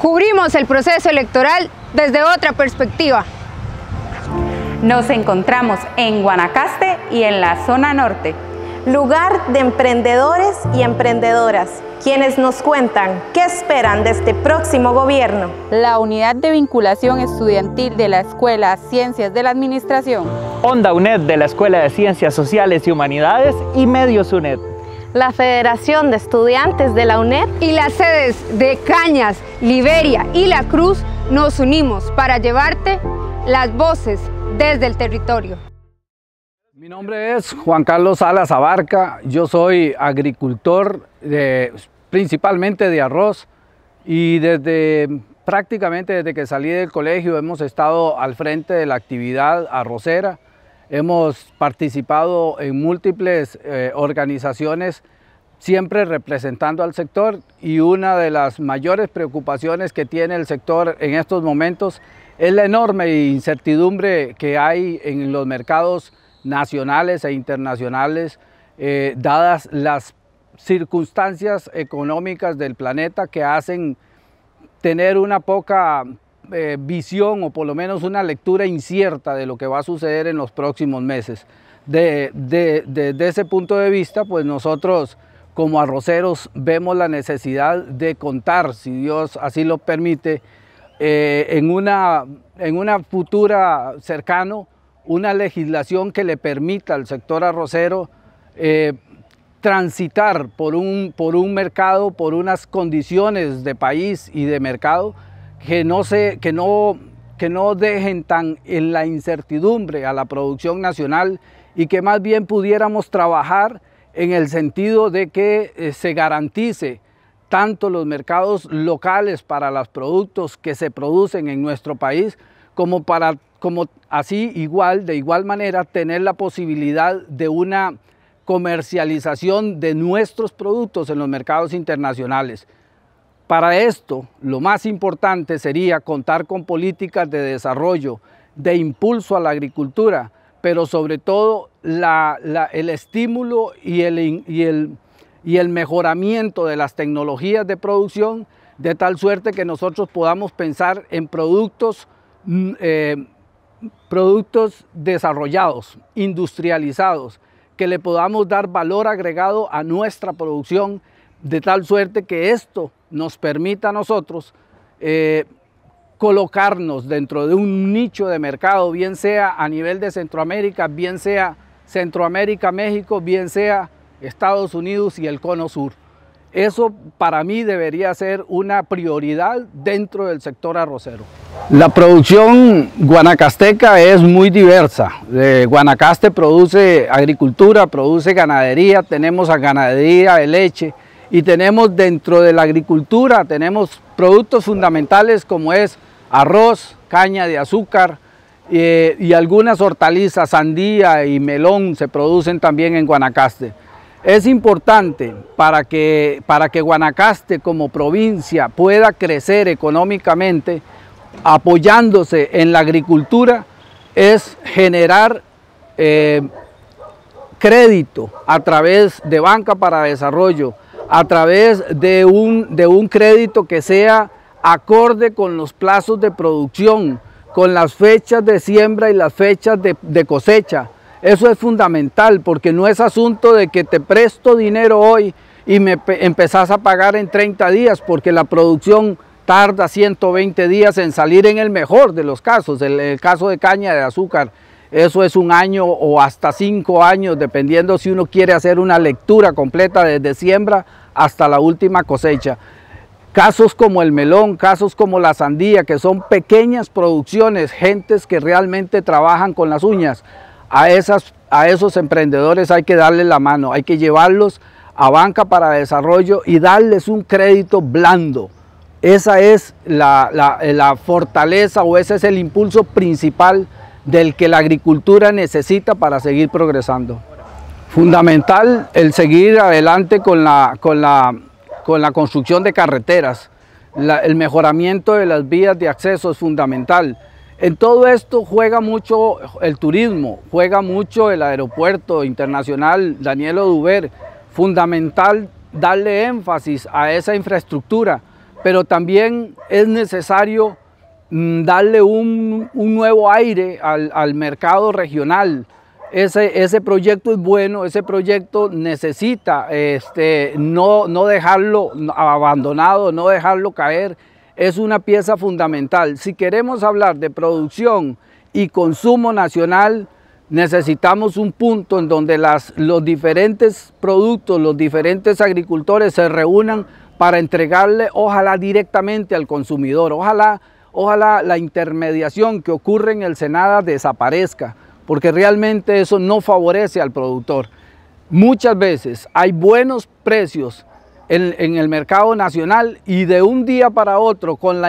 Cubrimos el proceso electoral desde otra perspectiva. Nos encontramos en Guanacaste y en la zona norte. Lugar de emprendedores y emprendedoras, quienes nos cuentan qué esperan de este próximo gobierno. La unidad de vinculación estudiantil de la Escuela Ciencias de la Administración. Onda UNED de la Escuela de Ciencias Sociales y Humanidades y Medios UNED la Federación de Estudiantes de la UNED y las sedes de Cañas, Liberia y La Cruz nos unimos para llevarte las voces desde el territorio. Mi nombre es Juan Carlos Salas Abarca, yo soy agricultor principalmente de arroz y desde prácticamente desde que salí del colegio hemos estado al frente de la actividad arrocera Hemos participado en múltiples eh, organizaciones, siempre representando al sector y una de las mayores preocupaciones que tiene el sector en estos momentos es la enorme incertidumbre que hay en los mercados nacionales e internacionales, eh, dadas las circunstancias económicas del planeta que hacen tener una poca eh, visión o por lo menos una lectura incierta de lo que va a suceder en los próximos meses. Desde de, ese punto de vista, pues nosotros como arroceros vemos la necesidad de contar, si Dios así lo permite, eh, en, una, en futura cercano, una legislación que le permita al sector arrocero eh, transitar por un, por un mercado, por unas condiciones de país y de mercado que no, dejen tan en la incertidumbre a la producción nacional y que más bien pudiéramos trabajar en el sentido de que eh, se garantice tanto los mercados locales para los productos que se producen en nuestro país, como para como así igual de igual manera tener la posibilidad de una comercialización de nuestros productos en los mercados internacionales. Para esto, lo más importante sería contar con políticas de desarrollo, de impulso a la agricultura, pero sobre todo el estímulo y el, mejoramiento de las tecnologías de producción, de tal suerte que nosotros podamos pensar en productos, mm, eh, productos desarrollados, industrializados, que le podamos dar valor agregado a nuestra producción de tal suerte que esto nos permita a nosotros eh, colocarnos dentro de un nicho de mercado, bien sea a nivel de Centroamérica, bien sea Centroamérica, México, bien sea Estados Unidos y el Cono Sur. Eso para mí debería ser una prioridad dentro del sector arrocero. La producción guanacasteca es muy diversa. Eh, Guanacaste produce agricultura, produce ganadería, tenemos a ganadería de leche, y tenemos dentro de la agricultura, tenemos productos fundamentales como es arroz, caña de azúcar eh, y algunas hortalizas, sandía y melón se producen también en Guanacaste. Es importante para que, para que Guanacaste como provincia pueda crecer económicamente apoyándose en la agricultura es generar eh, crédito a través de banca para desarrollo, a través de un, de un crédito que sea acorde con los plazos de producción, con las fechas de siembra y las fechas de, cosecha. Eso es fundamental porque no es asunto de que te presto dinero hoy y me empezás a pagar en 30 días porque la producción tarda 120 días en salir en el mejor de los casos, en el caso de caña de azúcar. Eso es un año o hasta cinco años, dependiendo si uno quiere hacer una lectura completa desde siembra hasta la última cosecha. Casos como el melón, casos como la sandía, que son pequeñas producciones, gentes que realmente trabajan con las uñas. A, esas, a esos emprendedores hay que darle la mano, hay que llevarlos a banca para desarrollo y darles un crédito blando. Esa es la, eh, fortaleza o ese es el impulso principal del que la agricultura necesita para seguir progresando. Fundamental el seguir adelante con la, con la, construcción de carreteras. el mejoramiento de las vías de acceso es fundamental. En todo esto juega mucho el turismo, juega mucho el aeropuerto internacional Daniel Oduber. Fundamental darle énfasis a esa infraestructura, pero también es necesario mm, darle un, nuevo aire al, al mercado regional ese, proyecto es bueno, ese proyecto necesita este, no, dejarlo abandonado, no dejarlo caer. Es una pieza fundamental. Si queremos hablar de producción y consumo nacional, necesitamos un punto en donde los diferentes productos, los diferentes agricultores se reúnan para entregarle, ojalá directamente al consumidor, ojalá, ojalá la intermediación que ocurre en el Senada desaparezca porque realmente eso no favorece al productor. Muchas veces hay buenos precios en, el mercado nacional y de un día para otro con,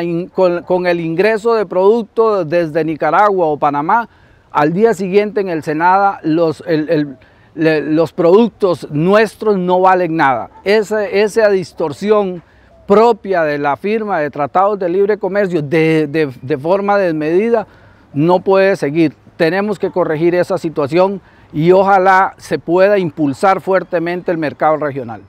el ingreso de productos desde Nicaragua o Panamá, al día siguiente en el Senada los, productos nuestros no valen nada. Esa, distorsión propia de la firma de tratados de libre comercio de forma desmedida no puede seguir. Tenemos que corregir esa situación y ojalá se pueda impulsar fuertemente el mercado regional.